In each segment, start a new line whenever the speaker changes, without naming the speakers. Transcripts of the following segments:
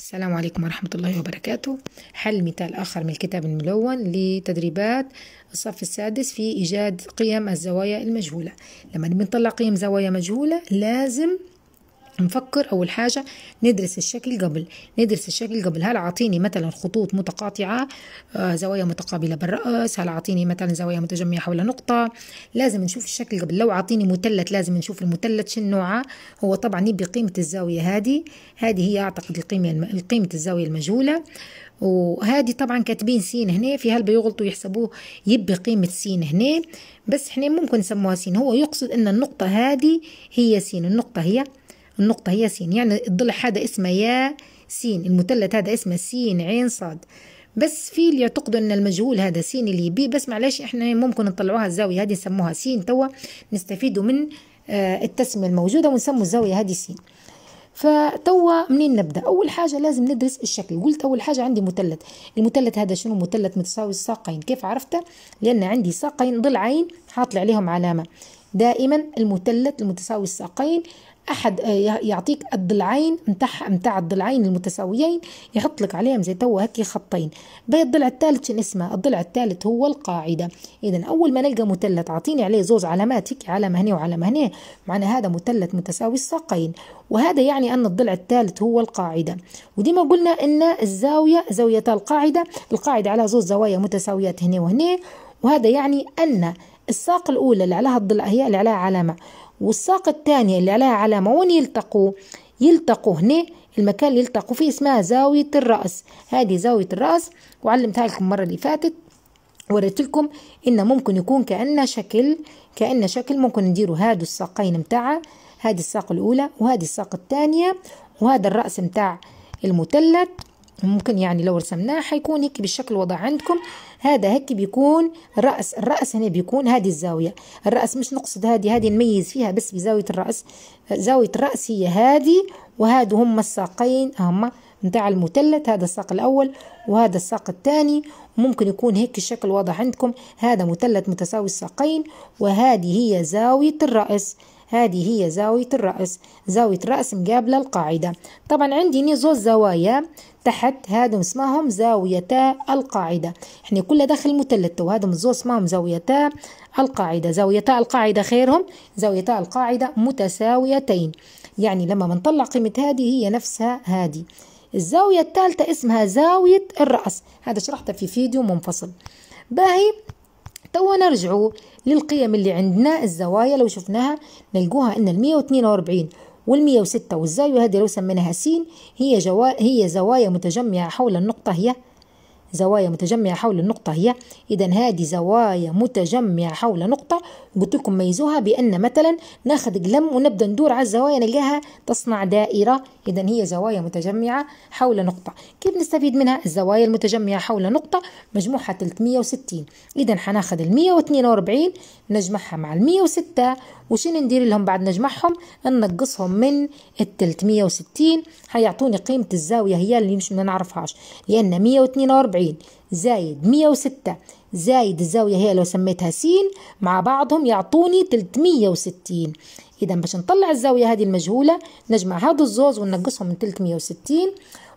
السلام عليكم ورحمة الله وبركاته حل مثال آخر من الكتاب الملون لتدريبات الصف السادس في إيجاد قيم الزوايا المجهولة لما بنطلع قيم زوايا مجهولة لازم نفكر أول حاجة ندرس الشكل قبل ندرس الشكل قبل هل عاطيني مثلا خطوط متقاطعة آه، زوايا متقابلة بالرأس هل عاطيني مثلا زوايا متجمعة حول نقطة لازم نشوف الشكل قبل لو عاطيني مثلث لازم نشوف المثلث شنو نوعه هو طبعا يبي قيمة الزاوية هذه هذه هي أعتقد القيمة قيمة الزاوية المجهولة وهذه طبعا كاتبين سين هنا في هل بيغلطوا يحسبوه يبي قيمة سين هنا بس احنا ممكن نسموها سين هو يقصد ان النقطة هذه هي سين النقطة هي النقطة هي سين يعني الضلع هذا اسمه يا سين المثلث هذا اسمه سين عين صاد بس في اللي يعتقدوا ان المجهول هذا سين اللي بي بس معلش احنا ممكن نطلعوها الزاوية هذه نسموها سين توا نستفيدوا من آه، التسمية الموجودة ونسموا الزاوية هذه سين فتوا منين نبدا اول حاجه لازم ندرس الشكل قلت اول حاجه عندي مثلث المثلث هذا شنو مثلث متساوي الساقين كيف عرفته لان عندي ساقين ضلعين حاطل عليهم علامه دائما المثلث المتساوي الساقين احد آه، يعطيك الضلعين نتاع نتاع الضلعين المتساويين يحط لك عليهم زي تو هكي خطين باه الضلع الثالث شنو اسمه الضلع الثالث هو القاعده اذا اول ما نلقى مثلث اعطيني عليه زوج علامات هيك علامه هنا وعلامه هنا معنى هذا مثلث متساوي الساقين وهذا يعني ان الضلع الثالث هو القاعده وديما قلنا ان الزاويه زاويه القاعده القاعده على زوج زوايا متساويات هنا وهنا وهذا يعني أن الساق الأولى اللي عليها الضلع هي اللي عليها علامة والساق الثانية اللي عليها علامة وين يلتقوا يلتقوا هنا المكان اللي يلتقوا فيه اسمها زاوية الرأس هذه زاوية الرأس وعلمتها لكم المرة اللي فاتت وريت لكم إن ممكن يكون كأنه شكل كأنه شكل ممكن نديروا هادو الساقين متاعها هذه الساق الأولى وهذه الساق الثانية وهذا الرأس متاع المثلث ممكن يعني لو رسمناه حيكون هيك بالشكل وضع عندكم هذا هيك بيكون الرأس الرأس هنا بيكون هذه الزاوية الرأس مش نقصد هذه هذه نميز فيها بس بزاوية الرأس زاوية الرأس هي هذه وهذو هم الساقين هما متاع المثلث هذا الساق الأول وهذا الساق الثاني ممكن يكون هيك الشكل واضح عندكم هذا مثلث متساوي الساقين وهذه هي زاوية الرأس هذه هي زاوية الرأس زاوية رأس مقابلة القاعدة طبعا عندي نزول زوايا تحت هذا اسمهم زاويتا القاعدة احنا كل داخل مثلث وهادم زوز اسمهم زاويتا القاعدة زاويتا القاعدة خيرهم زاويتا القاعدة متساويتين يعني لما بنطلع قيمة هذه هي نفسها هذه الزاوية الثالثة اسمها زاوية الرأس هذا شرحته في فيديو منفصل باهي توا نرجعوا للقيم اللي عندنا الزوايا لو شفناها نلقوها ان ال 142 وال 106 والزاوية هذه لو سميناها س هي جوا هي زوايا متجمعة حول النقطة هي زوايا متجمعة حول النقطة هي إذا هذه زوايا متجمعة حول نقطة قلت لكم ميزوها بأن مثلا ناخذ قلم ونبدأ ندور على الزوايا نلقاها تصنع دائرة إذا هي زوايا متجمعة حول نقطة كيف نستفيد منها الزوايا المتجمعة حول نقطة مجموعها 360 إذا حناخذ ال 142 نجمعها مع ال 106 وشين ندير لهم بعد نجمعهم ننقصهم من ال 360 هيعطوني قيمة الزاوية هي اللي مش ما نعرفهاش لأن 142 وسبعين زايد 106 زايد الزاوية هي لو سميتها سين مع بعضهم يعطوني 360 إذا باش نطلع الزاوية هذه المجهولة نجمع هذا الزوز وننقصهم من 360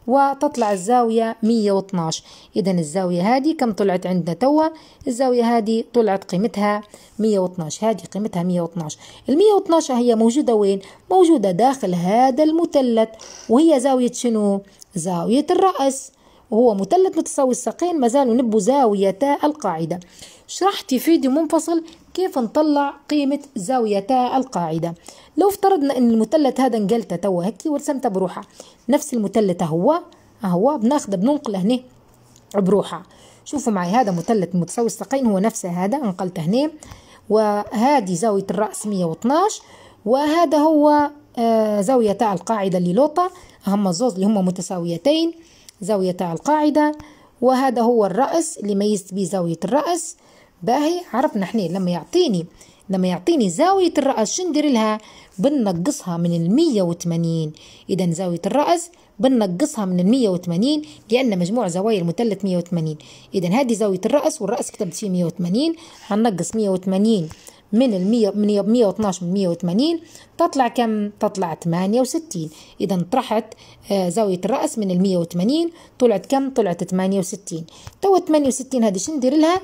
وتطلع الزاوية 112 إذا الزاوية هذه كم طلعت عندنا توا الزاوية هذه طلعت قيمتها 112 هذه قيمتها 112 المية 112 هي موجودة وين موجودة داخل هذا المثلث وهي زاوية شنو زاوية الرأس وهو مثلث متساوي الساقين مازالوا نبوا زاويتا القاعدة شرحت فيديو منفصل كيف نطلع قيمة زاويتا القاعدة لو افترضنا ان المثلث هذا نقلته توا هكي ورسمته بروحه نفس المثلث اهو اهو بناخده بننقله هنا بروحه شوفوا معي هذا مثلث متساوي الساقين هو نفسه هذا انقلته هنا وهذه زاوية الرأس 112 وهذا هو آه زاوية القاعدة اللي لوطة هما زوز اللي هما متساويتين زاوية القاعدة وهذا هو الرأس اللي ميزت به زاوية الرأس باهي عرفنا احنا لما يعطيني لما يعطيني زاوية الرأس شندر لها بنقصها من المية وثمانين إذا زاوية الرأس بنقصها من المية وثمانين لأن مجموع زوايا المثلث مية وثمانين إذا هذه زاوية الرأس والرأس كتبت فيه مية وثمانين هنقص مية وثمانين من 100 من 112 من 180 تطلع كم تطلع 68 إذا طرحت آه، زاوية الرأس من ال 180 طلعت كم طلعت 68 تو 68 هذه شندير لها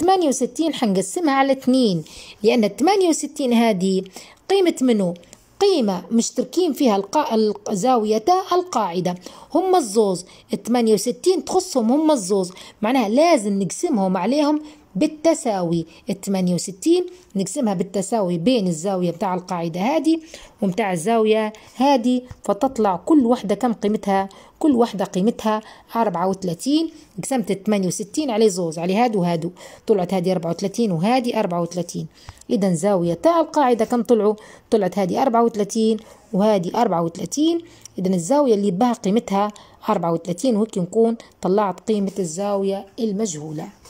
68 حنقسمها على 2 لأن 68 هذه قيمة منو قيمة مشتركين فيها القا... زاوية القاعدة هم الزوز 68 تخصهم هم الزوز معناها لازم نقسمهم عليهم بالتساوي 68 نقسمها بالتساوي بين الزاوية بتاع القاعدة هذه ومتاع الزاوية هذه فتطلع كل واحدة كم قيمتها كل واحدة قيمتها 34 قسمت 68 على زوز على هادو هادو طلعت هادي 34 وهادي 34 إذا زاوية تاع القاعدة كم طلعوا طلعت هادي 34 وهادي 34 إذا الزاوية اللي بها قيمتها 34 وهيك نكون طلعت قيمة الزاوية المجهولة